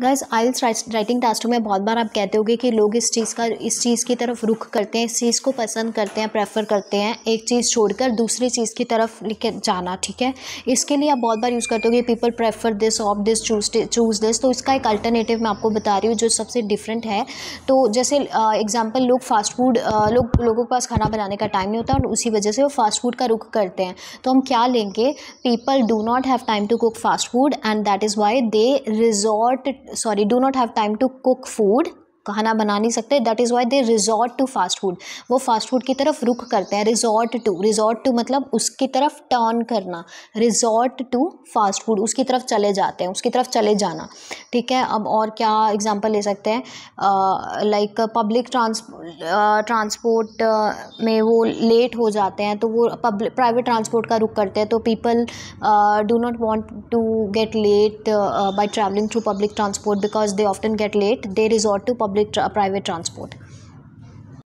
gas आइल्स writing टास्ट में बहुत बार आप कहते होगे कि लोग इस चीज़ का इस चीज़ की तरफ रुख करते हैं इस चीज़ को पसंद करते हैं प्रेफर करते हैं एक चीज़ छोड़कर दूसरी चीज़ की तरफ लिख जाना ठीक है इसके लिए आप बहुत बार यूज़ करते होगे people prefer this of this choose choose this तो इसका एक अल्टरनेटिव मैं आपको बता रही हूँ जो सबसे डिफरेंट है तो जैसे एग्जाम्पल लोग फास्ट फूड लोग लोगों के पास खाना बनाने का टाइम नहीं होता और उसी वजह से वो फास्ट फूड का रुख करते हैं तो हम क्या लेंगे people do not have time to cook fast food and that is why they resort sorry do not have time to cook food खाना बना नहीं सकते that is why they resort to fast food वो fast food की तरफ रुख करते हैं रिजॉर्ट टू रिजॉर्ट टू मतलब उसकी तरफ टर्न करना रिजॉर्ट टू फास्ट फूड उसकी तरफ चले जाते हैं उसकी तरफ चले जाना ठीक है अब और क्या एग्जाम्पल ले सकते हैं लाइक पब्लिक ट्रांस ट्रांसपोर्ट में वो लेट हो जाते हैं तो वो पब्लिक प्राइवेट ट्रांसपोर्ट का रुख करते हैं तो people do not want to get late by travelling through public transport because they often get late they resort to public private transport